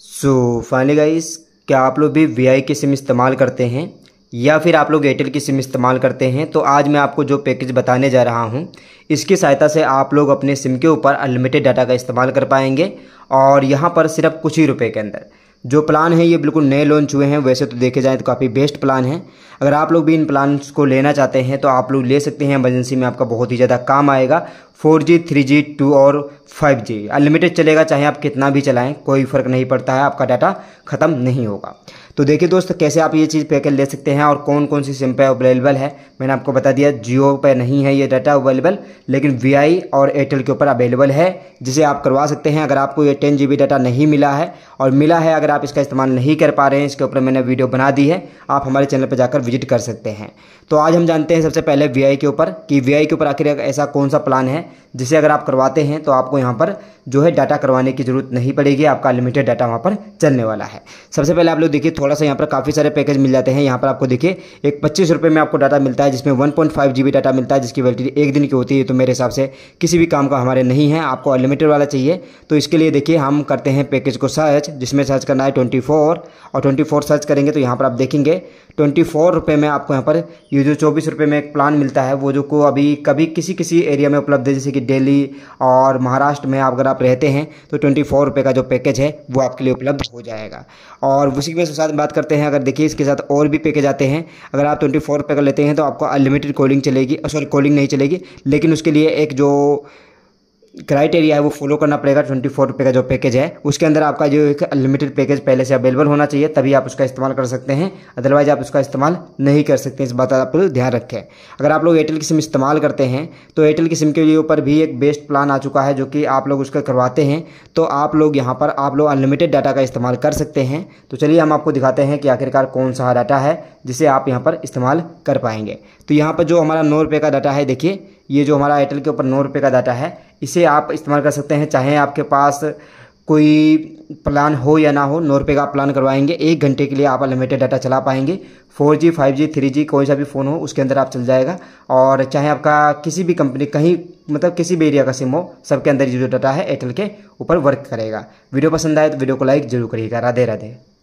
so finally guys क्या आप लोग भी वी की सिम इस्तेमाल करते हैं या फिर आप लोग एयरटेल की सिम इस्तेमाल करते हैं तो आज मैं आपको जो पैकेज बताने जा रहा हूं इसकी सहायता से आप लोग अपने सिम के ऊपर अनलिमिटेड डाटा का इस्तेमाल कर पाएंगे और यहां पर सिर्फ कुछ ही रुपए के अंदर जो प्लान है ये बिल्कुल नए लॉन्च हुए हैं वैसे तो देखे जाए तो काफ़ी बेस्ट प्लान है अगर आप लोग भी इन प्लान को लेना चाहते हैं तो आप लोग ले सकते हैं एमरजेंसी में आपका बहुत ही ज़्यादा काम आएगा four G three G two और फाइव जी अनलिमिटेड चलेगा चाहे आप कितना भी चलाएं कोई फ़र्क नहीं पड़ता है आपका डाटा ख़त्म नहीं होगा तो देखिए दोस्त कैसे आप ये चीज़ पैकेज ले सकते हैं और कौन कौन सी सिम पे अवेलेबल है मैंने आपको बता दिया जियो पे नहीं है ये डाटा अवेलेबल लेकिन वी और एयरटेल के ऊपर अवेलेबल है जिसे आप करवा सकते हैं अगर आपको ये टेन जी डाटा नहीं मिला है और मिला है अगर आप इसका इस्तेमाल नहीं कर पा रहे हैं इसके ऊपर मैंने वीडियो बना दी है आप हमारे चैनल पर जाकर विजिट कर सकते हैं तो आज हम जानते हैं सबसे पहले वी के ऊपर कि वी के ऊपर आखिर ऐसा कौन सा प्लान है जिसे अगर आप करवाते हैं तो आपको यहाँ पर जो है डाटा करवाने की ज़रूरत नहीं पड़ेगी आपका लिमिटेड डाटा वहाँ पर चलने वाला है सबसे पहले आप लोग देखिए थोड़ा थोड़ा सा यहाँ पर काफ़ी सारे पैकेज मिल जाते हैं यहाँ पर आपको देखिए एक पच्चीस रुपये में आपको डाटा मिलता है जिसमें one point five G B data मिलता है जिसकी वैलिडिटी एक दिन की होती है तो मेरे हिसाब से किसी भी काम का हमारे नहीं है आपको अनलिमिटेड वाला चाहिए तो इसके लिए देखिए हम करते हैं पैकेज को सर्च जिसमें सर्च करना है ट्वेंटी फोर और ट्वेंटी फोर सर्च करेंगे तो यहाँ पर आप देखेंगे ट्वेंटी फोर रुपये में आपको यहाँ पर ये जो चौबीस रुपये में एक प्लान मिलता है वो जो को अभी कभी किसी किसी एरिया में उपलब्ध है जैसे कि दिल्ली और महाराष्ट्र में अगर आप रहते हैं तो ट्वेंटी फोर रुपये का जो पैकेज है वो आपके लिए उपलब्ध हो जाएगा और उसी के साथ बात करते हैं अगर देखिए इसके साथ और भी पैकेज आते हैं अगर आप ट्वेंटी फोर पे कर लेते हैं तो आपको अनलिमिटेड कॉलिंग चलेगी सॉरी कॉलिंग नहीं चलेगी लेकिन उसके लिए एक जो क्राइटेरिया है वो फॉलो करना पड़ेगा ट्वेंटी फोर रुपये का जो पैकेज है उसके अंदर आपका जो एक अनलिमिटेड पैकेज पहले से अवेलेबल होना चाहिए तभी आप उसका इस्तेमाल कर सकते हैं अदरवाइज आप उसका इस्तेमाल नहीं कर सकते इस बात आप ध्यान रखें अगर आप लोग एयरटेल की सिम इस्तेमाल करते हैं तो एयरटेल की सिम के लिए ऊपर भी एक बेस्ट प्लान आ चुका है जो कि आप लोग उसका करवाते हैं तो आप लोग यहाँ पर आप लोग अनलिमिटेड डाटा का इस्तेमाल कर सकते हैं तो चलिए हम आपको दिखाते हैं कि आखिरकार कौन सा डाटा है जिसे आप यहाँ पर इस्तेमाल कर पाएंगे तो यहाँ पर जो हमारा नौ रुपये का डाटा है देखिए ये जो हमारा एयरटेल के ऊपर नौ रुपये का डाटा है इसे आप इस्तेमाल कर सकते हैं चाहे आपके पास कोई प्लान हो या ना हो नौ रुपये का प्लान करवाएंगे एक घंटे के लिए आप अनलिमिटेड डाटा चला पाएंगे four G five G three G कोई सा भी फ़ोन हो उसके अंदर आप चल जाएगा और चाहे आपका किसी भी कंपनी कहीं मतलब किसी भी एरिया का सिम हो सबके अंदर जो डाटा है एयरटेल के ऊपर वर्क करेगा वीडियो पसंद आए तो वीडियो को लाइक जरूर करिएगा राधे राधे